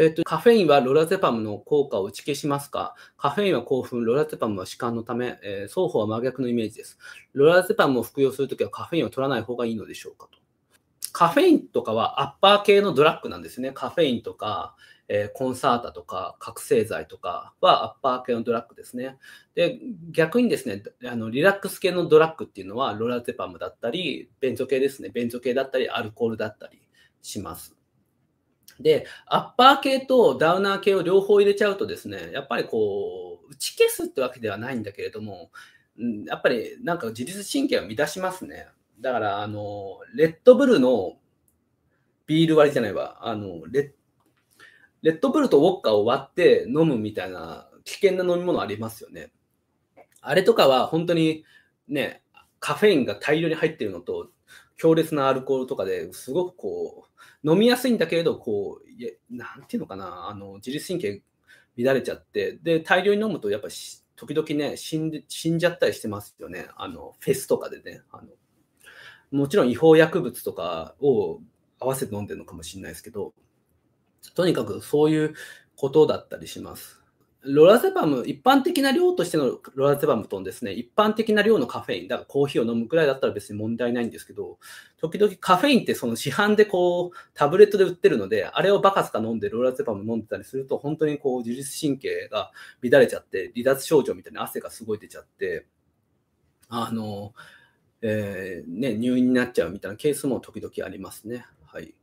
えっと、カフェインはロラゼパムの効果を打ち消しますかカフェインは興奮、ロラゼパムは弛緩のため、えー、双方は真逆のイメージです。ロラゼパムを服用するときはカフェインを取らない方がいいのでしょうかと。カフェインとかはアッパー系のドラッグなんですね。カフェインとか、えー、コンサータとか覚醒剤とかはアッパー系のドラッグですね。で、逆にですね、あのリラックス系のドラッグっていうのはロラゼパムだったり、ベンゾ系ですね、ベンゾ系だったり、アルコールだったりします。で、アッパー系とダウナー系を両方入れちゃうとですね、やっぱりこう、打ち消すってわけではないんだけれども、やっぱりなんか自律神経を乱しますね。だから、あの、レッドブルのビール割りじゃないわ、あの、レレッドブルとウォッカを割って飲むみたいな危険な飲み物ありますよね。あれとかは本当にね、カフェインが大量に入ってるのと、強烈なアルコールとかですごくこう飲みやすいんだけれどこういて言うのかなあの自律神経乱れちゃってで大量に飲むとやっぱ時々ね死んで死んじゃったりしてますよねあのフェスとかでねあのもちろん違法薬物とかを合わせて飲んでるのかもしれないですけどとにかくそういうことだったりします。ロラゼパム、一般的な量としてのロラゼパムとですね、一般的な量のカフェイン、だからコーヒーを飲むくらいだったら別に問題ないんですけど、時々カフェインってその市販でこう、タブレットで売ってるので、あれをバカすか飲んでロラゼパム飲んでたりすると、本当にこう、自律神経が乱れちゃって、離脱症状みたいな汗がすごい出ちゃって、あの、えー、ね、入院になっちゃうみたいなケースも時々ありますね。はい。